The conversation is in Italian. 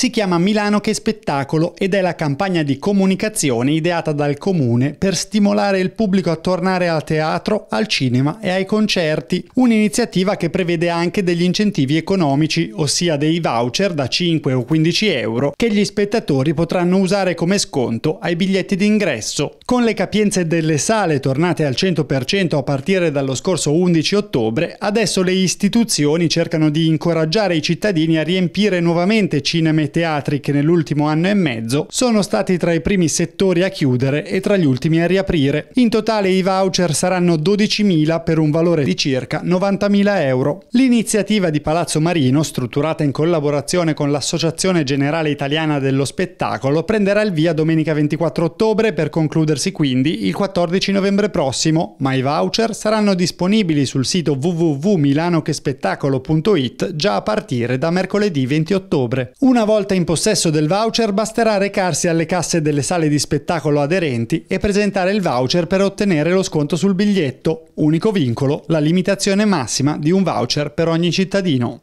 Si chiama Milano che spettacolo ed è la campagna di comunicazione ideata dal comune per stimolare il pubblico a tornare al teatro, al cinema e ai concerti, un'iniziativa che prevede anche degli incentivi economici, ossia dei voucher da 5 o 15 euro che gli spettatori potranno usare come sconto ai biglietti d'ingresso. Con le capienze delle sale tornate al 100% a partire dallo scorso 11 ottobre, adesso le istituzioni cercano di incoraggiare i cittadini a riempire nuovamente cinema e teatri che nell'ultimo anno e mezzo sono stati tra i primi settori a chiudere e tra gli ultimi a riaprire. In totale i voucher saranno 12.000 per un valore di circa 90.000 euro. L'iniziativa di Palazzo Marino, strutturata in collaborazione con l'Associazione Generale Italiana dello Spettacolo, prenderà il via domenica 24 ottobre per concludersi iscriversi quindi il 14 novembre prossimo, ma i voucher saranno disponibili sul sito www.milanochespettacolo.it già a partire da mercoledì 20 ottobre. Una volta in possesso del voucher basterà recarsi alle casse delle sale di spettacolo aderenti e presentare il voucher per ottenere lo sconto sul biglietto. Unico vincolo, la limitazione massima di un voucher per ogni cittadino.